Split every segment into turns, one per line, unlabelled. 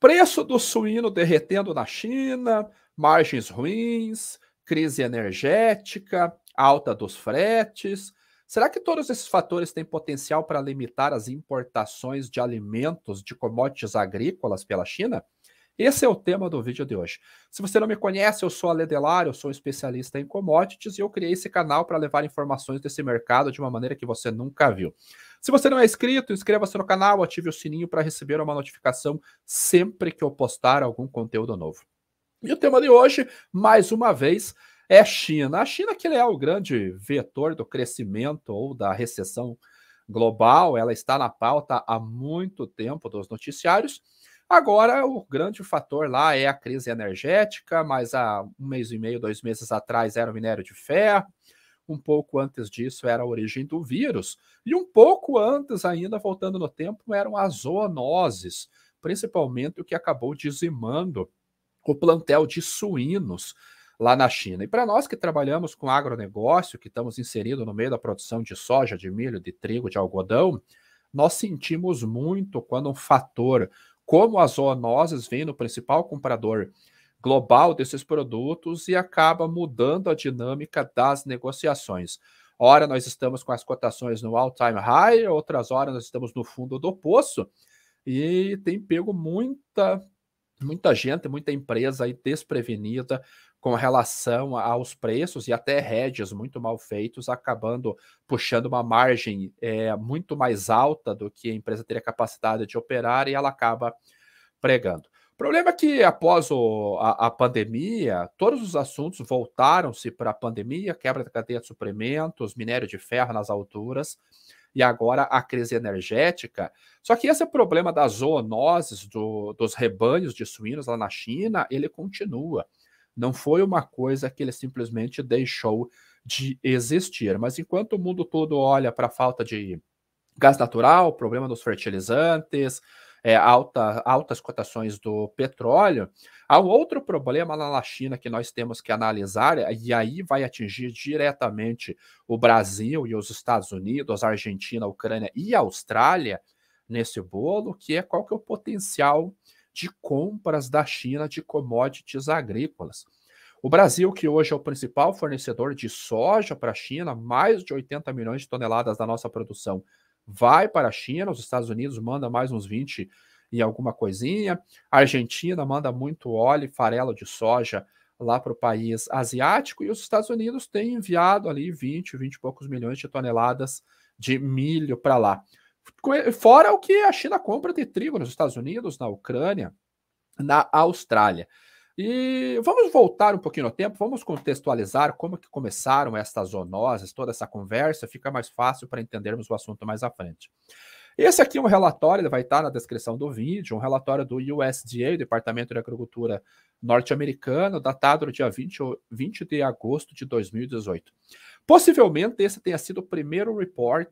Preço do suíno derretendo na China, margens ruins, crise energética, alta dos fretes. Será que todos esses fatores têm potencial para limitar as importações de alimentos de commodities agrícolas pela China? Esse é o tema do vídeo de hoje. Se você não me conhece, eu sou a Ledelar, eu sou um especialista em commodities e eu criei esse canal para levar informações desse mercado de uma maneira que você nunca viu. Se você não é inscrito, inscreva-se no canal, ative o sininho para receber uma notificação sempre que eu postar algum conteúdo novo. E o tema de hoje, mais uma vez, é China. A China que é o grande vetor do crescimento ou da recessão global, ela está na pauta há muito tempo dos noticiários. Agora, o grande fator lá é a crise energética, mas há um mês e meio, dois meses atrás era o minério de ferro um pouco antes disso era a origem do vírus, e um pouco antes, ainda voltando no tempo, eram as zoonoses, principalmente o que acabou dizimando o plantel de suínos lá na China. E para nós que trabalhamos com agronegócio, que estamos inseridos no meio da produção de soja, de milho, de trigo, de algodão, nós sentimos muito quando um fator como as zoonoses vem no principal comprador global desses produtos e acaba mudando a dinâmica das negociações. Ora, nós estamos com as cotações no all-time high, outras horas nós estamos no fundo do poço e tem pego muita muita gente, muita empresa aí desprevenida com relação aos preços e até hedges muito mal feitos, acabando puxando uma margem é, muito mais alta do que a empresa teria capacidade de operar e ela acaba pregando problema é que após o, a, a, pandemia, todos os assuntos voltaram-se para a pandemia, quebra da cadeia de suprimentos, minério de ferro nas alturas e agora a crise energética. Só que esse é problema das zoonoses, do, dos rebanhos de suínos lá na China, ele continua. Não foi uma coisa que ele simplesmente deixou de existir. Mas enquanto o mundo todo olha para a falta de gás natural, problema dos fertilizantes, é, alta, altas cotações do petróleo. Há um outro problema lá na China que nós temos que analisar, é, e aí vai atingir diretamente o Brasil e os Estados Unidos, a Argentina, a Ucrânia e a Austrália nesse bolo, que é qual que é o potencial de compras da China de commodities agrícolas. O Brasil, que hoje é o principal fornecedor de soja para a China, mais de 80 milhões de toneladas da nossa produção vai para a China, os Estados Unidos manda mais uns 20 e alguma coisinha, a Argentina manda muito óleo e farelo de soja lá para o país asiático, e os Estados Unidos têm enviado ali 20, 20 e poucos milhões de toneladas de milho para lá. Fora o que a China compra de trigo nos Estados Unidos, na Ucrânia, na Austrália. E vamos voltar um pouquinho no tempo, vamos contextualizar como que começaram estas zoonoses, toda essa conversa, fica mais fácil para entendermos o assunto mais à frente. Esse aqui é um relatório, ele vai estar na descrição do vídeo, um relatório do USDA, Departamento de Agricultura norte-americano, datado no dia 20, 20 de agosto de 2018. Possivelmente esse tenha sido o primeiro report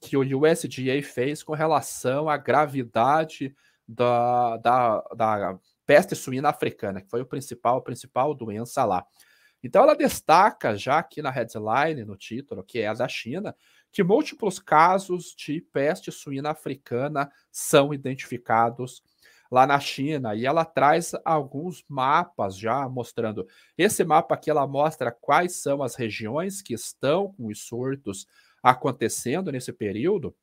que o USDA fez com relação à gravidade da, da, da peste suína africana, que foi o principal, a principal doença lá. Então ela destaca já aqui na headline, no título, que é a da China, que múltiplos casos de peste suína africana são identificados lá na China. E ela traz alguns mapas já mostrando. Esse mapa aqui ela mostra quais são as regiões que estão com os surtos acontecendo nesse período.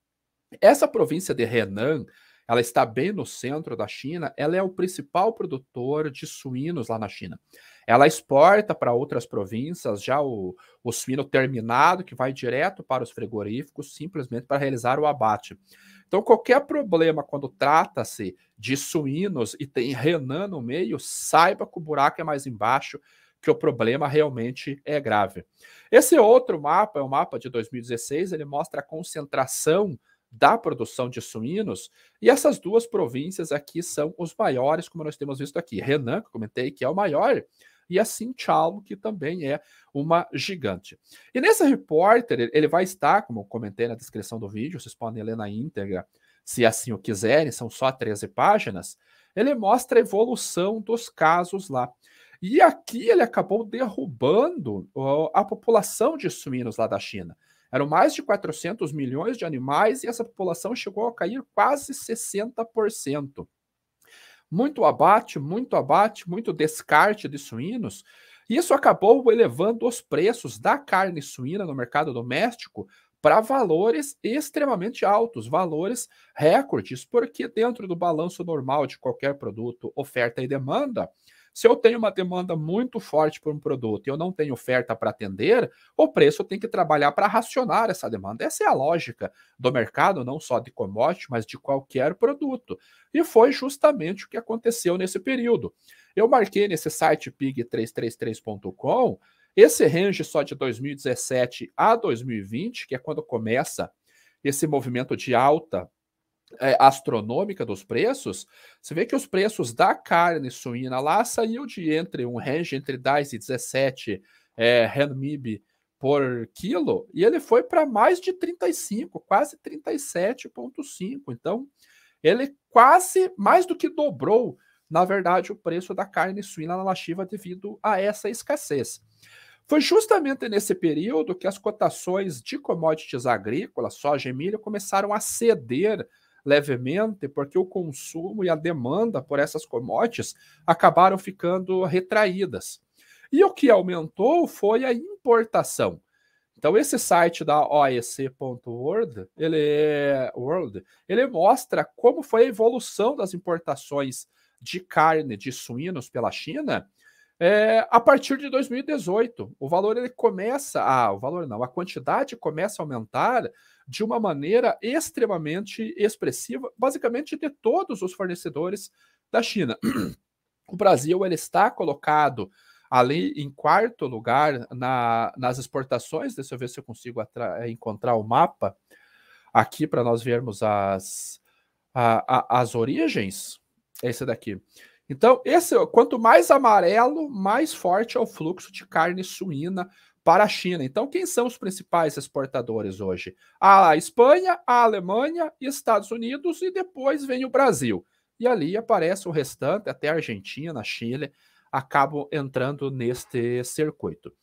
Essa província de Renan, ela está bem no centro da China, ela é o principal produtor de suínos lá na China. Ela exporta para outras províncias já o, o suíno terminado, que vai direto para os frigoríficos, simplesmente para realizar o abate. Então, qualquer problema quando trata-se de suínos e tem Renan no meio, saiba que o buraco é mais embaixo, que o problema realmente é grave. Esse outro mapa é o um mapa de 2016, ele mostra a concentração da produção de suínos. E essas duas províncias aqui são os maiores, como nós temos visto aqui. Renan, que comentei, que é o maior, e a Sinchalo, que também é uma gigante. E nesse repórter, ele vai estar, como eu comentei na descrição do vídeo, vocês podem ler na íntegra, se assim o quiserem, são só 13 páginas. Ele mostra a evolução dos casos lá. E aqui ele acabou derrubando a população de suínos lá da China. Eram mais de 400 milhões de animais e essa população chegou a cair quase 60%. Muito abate, muito abate, muito descarte de suínos. Isso acabou elevando os preços da carne suína no mercado doméstico para valores extremamente altos, valores recordes, porque dentro do balanço normal de qualquer produto, oferta e demanda, se eu tenho uma demanda muito forte por um produto e eu não tenho oferta para atender, o preço tem que trabalhar para racionar essa demanda. Essa é a lógica do mercado, não só de commodity, mas de qualquer produto. E foi justamente o que aconteceu nesse período. Eu marquei nesse site pig333.com esse range só de 2017 a 2020, que é quando começa esse movimento de alta é, astronômica dos preços, você vê que os preços da carne suína lá saiu de entre um range entre 10 e 17 é, renmib por quilo e ele foi para mais de 35, quase 37,5. Então, ele quase mais do que dobrou, na verdade, o preço da carne suína na Lashiva devido a essa escassez. Foi justamente nesse período que as cotações de commodities agrícolas, soja e milho, começaram a ceder levemente, porque o consumo e a demanda por essas commodities acabaram ficando retraídas. E o que aumentou foi a importação. Então esse site da OEC.world, ele é, world, ele mostra como foi a evolução das importações de carne de suínos pela China é, a partir de 2018, o valor ele começa a, ah, o valor não, a quantidade começa a aumentar de uma maneira extremamente expressiva, basicamente de todos os fornecedores da China. O Brasil ele está colocado ali em quarto lugar na, nas exportações. Deixa eu ver se eu consigo eh, encontrar o mapa aqui para nós vermos as, a, a, as origens. É esse daqui. Então, esse, quanto mais amarelo, mais forte é o fluxo de carne suína para a China. Então, quem são os principais exportadores hoje? A Espanha, a Alemanha, Estados Unidos e depois vem o Brasil. E ali aparece o restante, até a Argentina, a Chile, acabam entrando neste circuito.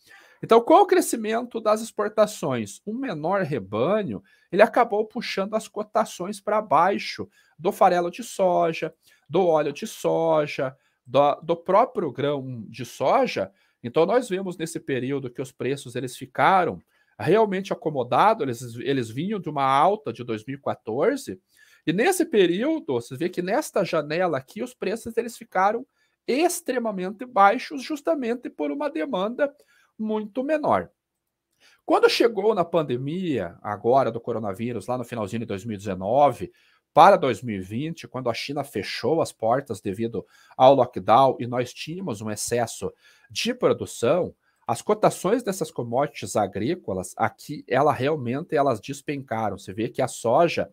Então, com o crescimento das exportações, um menor rebanho, ele acabou puxando as cotações para baixo do farelo de soja, do óleo de soja, do, do próprio grão de soja. Então nós vemos nesse período que os preços eles ficaram realmente acomodados, eles, eles vinham de uma alta de 2014, e nesse período, você vê que nesta janela aqui, os preços eles ficaram extremamente baixos, justamente por uma demanda muito menor. Quando chegou na pandemia, agora do coronavírus, lá no finalzinho de 2019, para 2020, quando a China fechou as portas devido ao lockdown e nós tínhamos um excesso de produção, as cotações dessas commodities agrícolas aqui, ela realmente elas despencaram. Você vê que a soja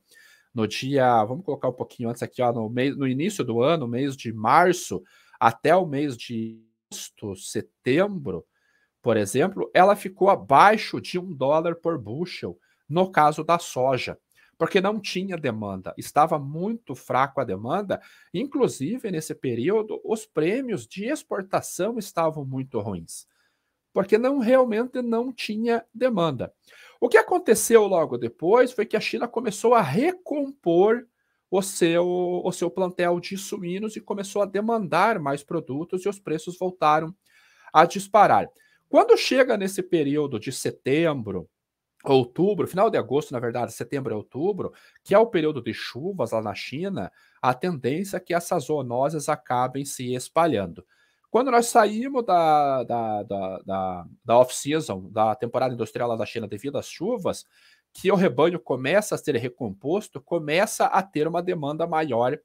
no dia, vamos colocar um pouquinho antes aqui, ó, no, no início do ano, mês de março, até o mês de agosto, setembro, por exemplo, ela ficou abaixo de um dólar por bushel no caso da soja porque não tinha demanda, estava muito fraco a demanda, inclusive nesse período os prêmios de exportação estavam muito ruins, porque não realmente não tinha demanda. O que aconteceu logo depois foi que a China começou a recompor o seu, o seu plantel de suínos e começou a demandar mais produtos e os preços voltaram a disparar. Quando chega nesse período de setembro, outubro, final de agosto, na verdade, setembro e outubro, que é o período de chuvas lá na China, a tendência é que essas zoonoses acabem se espalhando. Quando nós saímos da, da, da, da, da off-season, da temporada industrial lá da China devido às chuvas, que o rebanho começa a ser recomposto, começa a ter uma demanda maior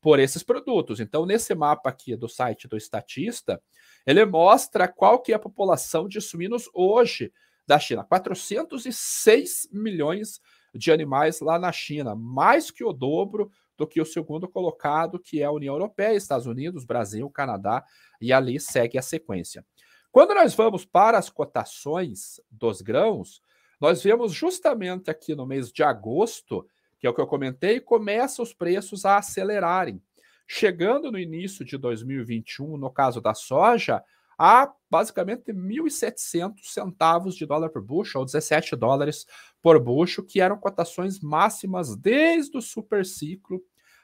por esses produtos. Então, nesse mapa aqui do site do Estatista, ele mostra qual que é a população de suínos hoje da China. 406 milhões de animais lá na China, mais que o dobro do que o segundo colocado, que é a União Europeia, Estados Unidos, Brasil, Canadá, e ali segue a sequência. Quando nós vamos para as cotações dos grãos, nós vemos justamente aqui no mês de agosto, que é o que eu comentei, começa os preços a acelerarem. Chegando no início de 2021, no caso da soja, a basicamente 1.700 centavos de dólar por bushel, ou 17 dólares por bushel, que eram cotações máximas desde o super ciclo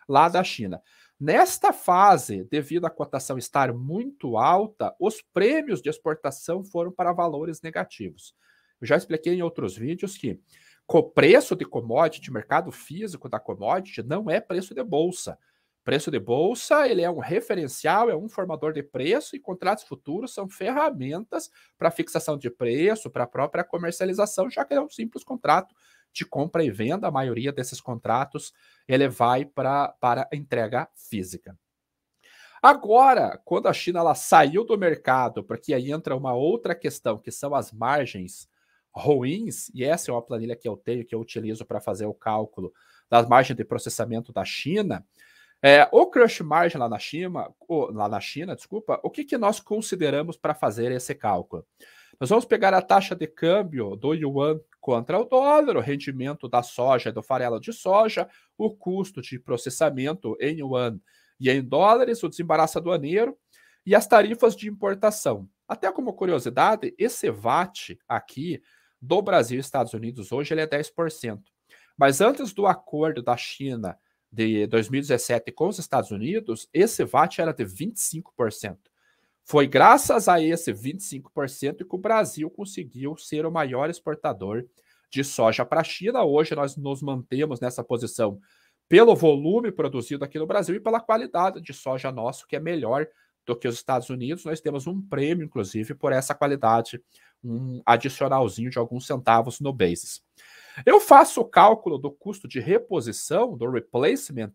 lá da China. Nesta fase, devido à cotação estar muito alta, os prêmios de exportação foram para valores negativos. Eu já expliquei em outros vídeos que o preço de commodity, mercado físico da commodity, não é preço de bolsa. Preço de bolsa, ele é um referencial, é um formador de preço e contratos futuros são ferramentas para fixação de preço, para a própria comercialização, já que é um simples contrato de compra e venda. A maioria desses contratos ele vai pra, para entrega física. Agora, quando a China ela saiu do mercado, porque aí entra uma outra questão, que são as margens ruins, e essa é uma planilha que eu tenho, que eu utilizo para fazer o cálculo das margens de processamento da China, é, o crush margin lá na China, ou, lá na China, desculpa, o que, que nós consideramos para fazer esse cálculo? Nós vamos pegar a taxa de câmbio do yuan contra o dólar, o rendimento da soja e do farelo de soja, o custo de processamento em yuan e em dólares, o desembaraço aduaneiro e as tarifas de importação. Até como curiosidade, esse VAT aqui do Brasil e Estados Unidos hoje ele é 10%. Mas antes do acordo da China de 2017 com os Estados Unidos, esse VAT era de 25%. Foi graças a esse 25% que o Brasil conseguiu ser o maior exportador de soja para a China. Hoje nós nos mantemos nessa posição pelo volume produzido aqui no Brasil e pela qualidade de soja nosso, que é melhor do que os Estados Unidos. Nós temos um prêmio, inclusive, por essa qualidade, um adicionalzinho de alguns centavos no basis. Eu faço o cálculo do custo de reposição, do replacement,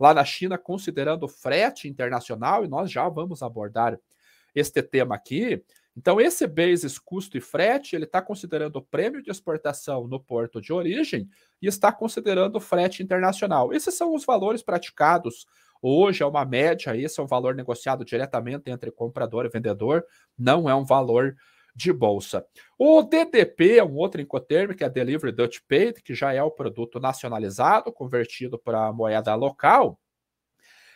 lá na China, considerando o frete internacional, e nós já vamos abordar este tema aqui. Então, esse basis custo e frete, ele está considerando o prêmio de exportação no porto de origem e está considerando o frete internacional. Esses são os valores praticados hoje, é uma média, esse é um valor negociado diretamente entre comprador e vendedor, não é um valor de bolsa. O DDP é um outro incoterm, que é Delivery Dutch Paid, que já é o produto nacionalizado, convertido para moeda local.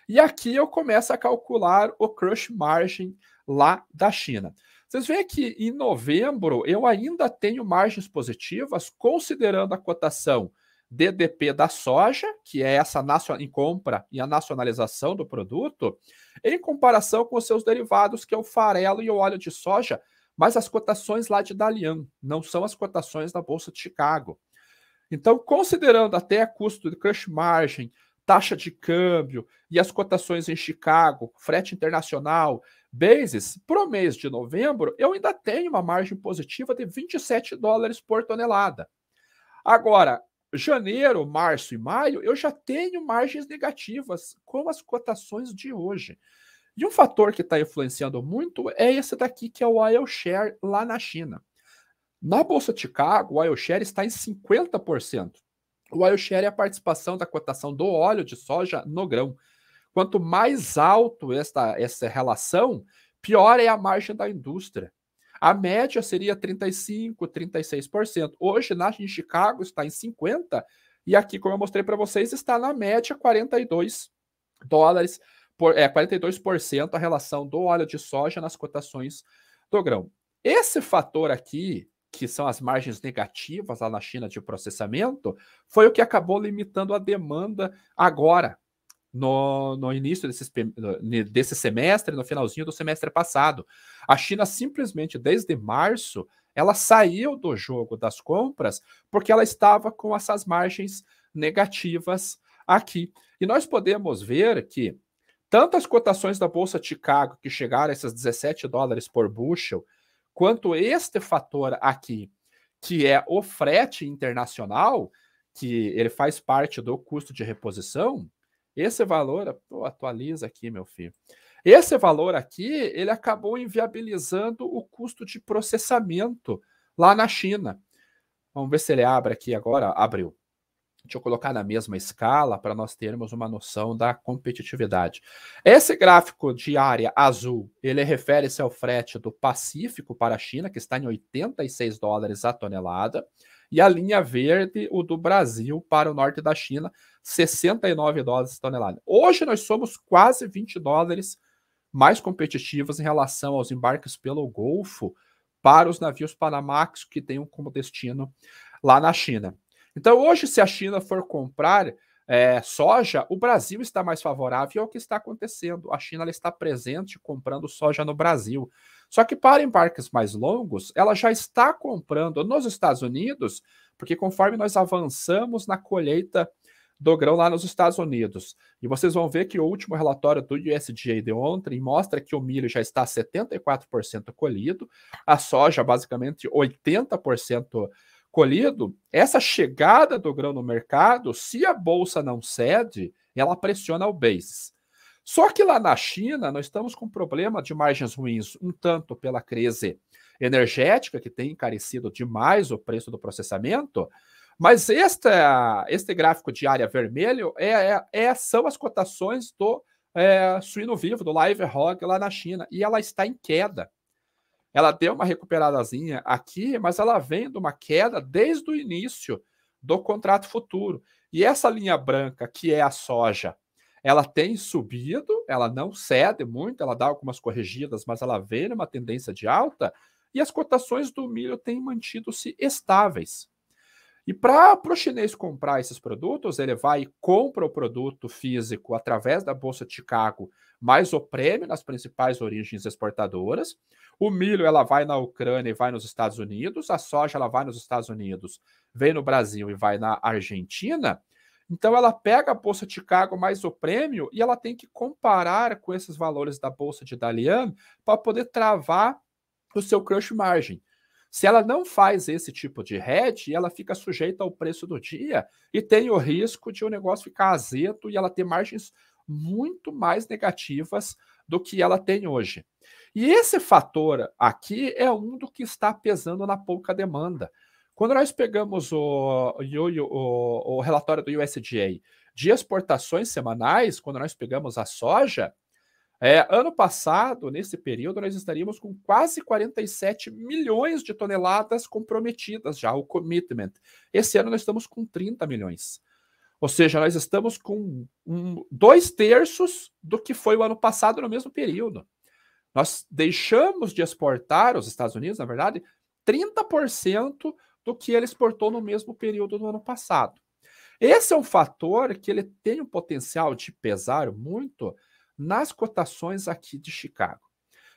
E aqui eu começo a calcular o crush margin lá da China. Vocês veem que em novembro eu ainda tenho margens positivas, considerando a cotação DDP da soja, que é essa em compra e a nacionalização do produto, em comparação com os seus derivados, que é o farelo e o óleo de soja, mas as cotações lá de Dalian, não são as cotações da Bolsa de Chicago. Então, considerando até custo de crush margem, taxa de câmbio e as cotações em Chicago, frete internacional, bases, para o mês de novembro, eu ainda tenho uma margem positiva de 27 dólares por tonelada. Agora, janeiro, março e maio, eu já tenho margens negativas com as cotações de hoje. E um fator que está influenciando muito é esse daqui, que é o share lá na China. Na Bolsa de Chicago, o share está em 50%. O share é a participação da cotação do óleo de soja no grão. Quanto mais alto esta, essa relação, pior é a margem da indústria. A média seria 35%, 36%. Hoje, na em Chicago, está em 50%, e aqui, como eu mostrei para vocês, está na média 42 dólares por, é, 42% a relação do óleo de soja nas cotações do grão. Esse fator aqui, que são as margens negativas lá na China de processamento, foi o que acabou limitando a demanda agora, no, no início desse, desse semestre, no finalzinho do semestre passado. A China simplesmente, desde março, ela saiu do jogo das compras porque ela estava com essas margens negativas aqui. E nós podemos ver que Tantas cotações da Bolsa de Chicago que chegaram a esses 17 dólares por bushel, quanto este fator aqui, que é o frete internacional, que ele faz parte do custo de reposição, esse valor, pô, atualiza aqui, meu filho. Esse valor aqui, ele acabou inviabilizando o custo de processamento lá na China. Vamos ver se ele abre aqui agora. Abriu. Deixa eu colocar na mesma escala para nós termos uma noção da competitividade. Esse gráfico de área azul, ele refere-se ao frete do Pacífico para a China, que está em 86 dólares a tonelada, e a linha verde, o do Brasil para o norte da China, 69 dólares a tonelada. Hoje nós somos quase 20 dólares mais competitivos em relação aos embarques pelo Golfo para os navios Panamax, que têm como destino lá na China. Então, hoje, se a China for comprar é, soja, o Brasil está mais favorável ao é que está acontecendo. A China está presente comprando soja no Brasil. Só que para embarques mais longos, ela já está comprando nos Estados Unidos, porque conforme nós avançamos na colheita do grão lá nos Estados Unidos. E vocês vão ver que o último relatório do USDA de ontem mostra que o milho já está 74% colhido, a soja basicamente 80% colhido, essa chegada do grão no mercado, se a bolsa não cede, ela pressiona o base. Só que lá na China, nós estamos com um problema de margens ruins, um tanto pela crise energética, que tem encarecido demais o preço do processamento, mas esta, este gráfico de área vermelho é, é, é são as cotações do é, suíno vivo, do live hog lá na China, e ela está em queda. Ela deu uma recuperadazinha aqui, mas ela vem de uma queda desde o início do contrato futuro. E essa linha branca, que é a soja, ela tem subido, ela não cede muito, ela dá algumas corrigidas, mas ela vem numa tendência de alta, e as cotações do milho têm mantido-se estáveis. E para o chinês comprar esses produtos, ele vai e compra o produto físico através da Bolsa de Chicago, mais o prêmio nas principais origens exportadoras. O milho ela vai na Ucrânia e vai nos Estados Unidos, a soja ela vai nos Estados Unidos, vem no Brasil e vai na Argentina. Então ela pega a Bolsa de Chicago mais o prêmio e ela tem que comparar com esses valores da Bolsa de Dalian para poder travar o seu crush margin. Se ela não faz esse tipo de hedge, ela fica sujeita ao preço do dia e tem o risco de o negócio ficar azedo e ela ter margens muito mais negativas do que ela tem hoje. E esse fator aqui é um do que está pesando na pouca demanda. Quando nós pegamos o, o, o relatório do USDA de exportações semanais, quando nós pegamos a soja, é, ano passado, nesse período, nós estaríamos com quase 47 milhões de toneladas comprometidas já, o commitment. Esse ano nós estamos com 30 milhões. Ou seja, nós estamos com um, dois terços do que foi o ano passado no mesmo período. Nós deixamos de exportar, os Estados Unidos, na verdade, 30% do que ele exportou no mesmo período do ano passado. Esse é um fator que ele tem um potencial de pesar muito nas cotações aqui de Chicago.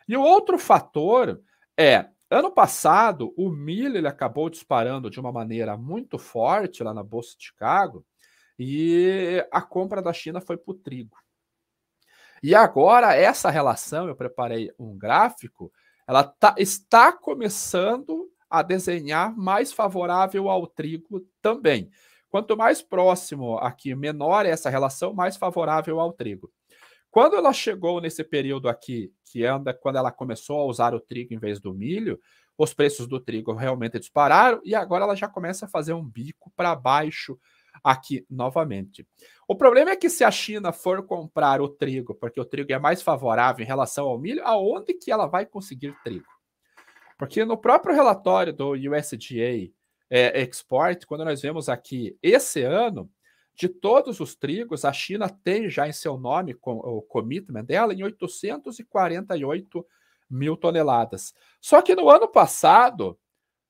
E o outro fator é, ano passado, o milho ele acabou disparando de uma maneira muito forte lá na Bolsa de Chicago e a compra da China foi para o trigo. E agora, essa relação, eu preparei um gráfico, ela tá, está começando a desenhar mais favorável ao trigo também. Quanto mais próximo aqui, menor é essa relação, mais favorável ao trigo. Quando ela chegou nesse período aqui, que anda é é quando ela começou a usar o trigo em vez do milho, os preços do trigo realmente dispararam e agora ela já começa a fazer um bico para baixo aqui novamente. O problema é que se a China for comprar o trigo, porque o trigo é mais favorável em relação ao milho, aonde que ela vai conseguir trigo? Porque no próprio relatório do USDA é, eh, Export, quando nós vemos aqui esse ano, de todos os trigos, a China tem já em seu nome com, o commitment dela em 848 mil toneladas. Só que no ano passado,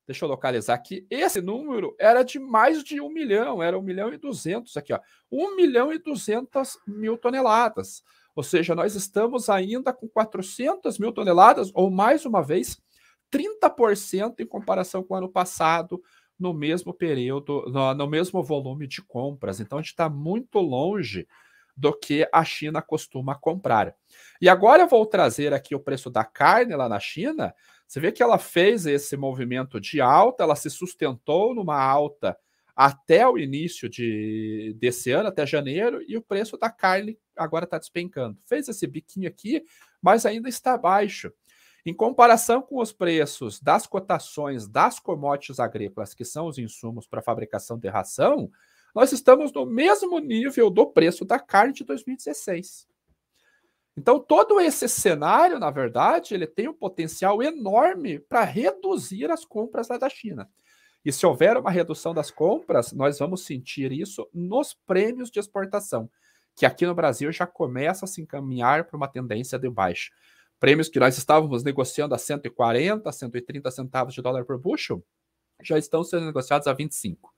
deixa eu localizar aqui, esse número era de mais de um milhão, era um milhão e duzentos aqui, ó, um milhão e duzentas mil toneladas. Ou seja, nós estamos ainda com 400 mil toneladas, ou mais uma vez, 30% em comparação com o ano passado, no mesmo período, no, no mesmo volume de compras. Então a gente está muito longe do que a China costuma comprar. E agora eu vou trazer aqui o preço da carne lá na China. Você vê que ela fez esse movimento de alta, ela se sustentou numa alta até o início de, desse ano, até janeiro, e o preço da carne agora está despencando. Fez esse biquinho aqui, mas ainda está baixo. Em comparação com os preços das cotações das commodities agrícolas, que são os insumos para fabricação de ração, nós estamos no mesmo nível do preço da carne de 2016. Então, todo esse cenário, na verdade, ele tem um potencial enorme para reduzir as compras lá da China. E se houver uma redução das compras, nós vamos sentir isso nos prêmios de exportação, que aqui no Brasil já começa a se encaminhar para uma tendência de baixa prêmios que nós estávamos negociando a 140, 130 centavos de dólar por bushel, já estão sendo negociados a 25.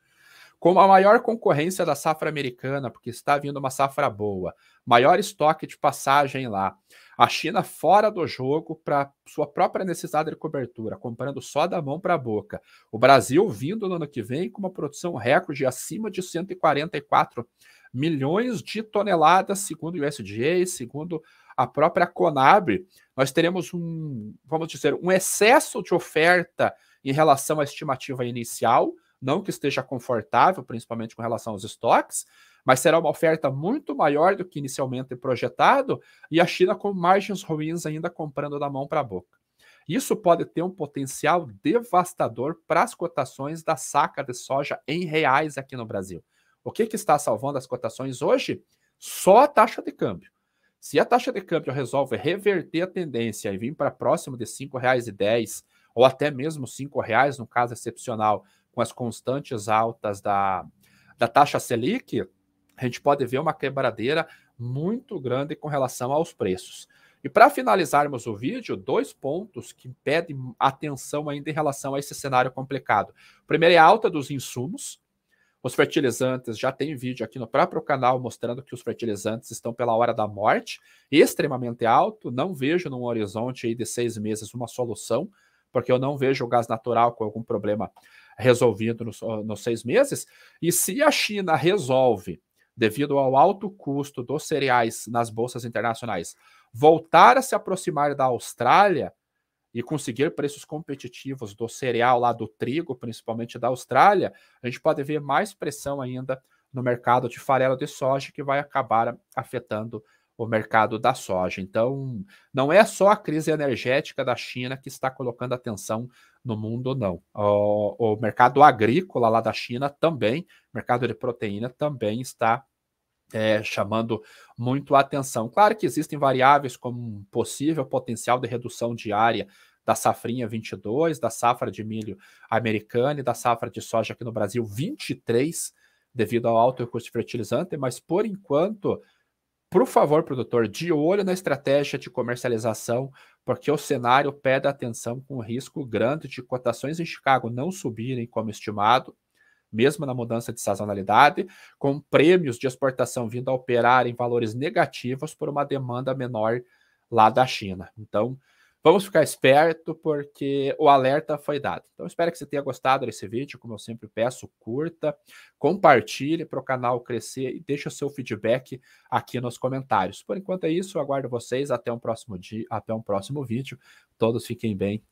Como a maior concorrência da safra americana, porque está vindo uma safra boa, maior estoque de passagem lá, a China fora do jogo para sua própria necessidade de cobertura, comprando só da mão para a boca. O Brasil vindo no ano que vem com uma produção recorde acima de 144 milhões de toneladas, segundo o USDA, segundo a própria Conab, nós teremos um, vamos dizer, um excesso de oferta em relação à estimativa inicial, não que esteja confortável, principalmente com relação aos estoques, mas será uma oferta muito maior do que inicialmente projetado e a China com margens ruins ainda comprando da mão para a boca. Isso pode ter um potencial devastador para as cotações da saca de soja em reais aqui no Brasil. O que, que está salvando as cotações hoje? Só a taxa de câmbio. Se a taxa de câmbio resolve reverter a tendência e vir para próximo de R$ 5,10, ou até mesmo R$ 5,00, no caso excepcional, com as constantes altas da, da taxa Selic, a gente pode ver uma quebradeira muito grande com relação aos preços. E para finalizarmos o vídeo, dois pontos que pedem atenção ainda em relação a esse cenário complicado. O primeiro é a alta dos insumos, os fertilizantes, já tem vídeo aqui no próprio canal mostrando que os fertilizantes estão pela hora da morte, extremamente alto, não vejo num horizonte de seis meses uma solução, porque eu não vejo o gás natural com algum problema resolvido nos, ah, nos seis meses. E se a China resolve, devido ao alto custo dos cereais nas bolsas internacionais, voltar a se aproximar da Austrália, e conseguir preços competitivos do cereal lá, do trigo, principalmente da Austrália, a gente pode ver mais pressão ainda no mercado de farelo de soja que vai acabar afetando o mercado da soja. Então, não é só a crise energética da China que está colocando atenção no mundo, não. O, o mercado agrícola lá da China também, mercado de proteína também está é, chamando muito a atenção. Claro que existem variáveis como um possível potencial de redução diária da safrinha 22, da safra de milho americana e da safra de soja aqui no Brasil 23, devido ao alto custo de fertilizante, mas por enquanto, por favor, produtor, de olho na estratégia de comercialização, porque o cenário pede atenção com o risco grande de cotações em Chicago não subirem como estimado, mesmo na mudança de sazonalidade, com prêmios de exportação vindo a operar em valores negativos por uma demanda menor lá da China. Então, vamos ficar esperto porque o alerta foi dado. Então, espero que você tenha gostado desse vídeo. Como eu sempre peço, curta, compartilhe para o canal crescer e deixe o seu feedback aqui nos comentários. Por enquanto é isso, eu aguardo vocês até um próximo dia, até um próximo vídeo. Todos fiquem bem.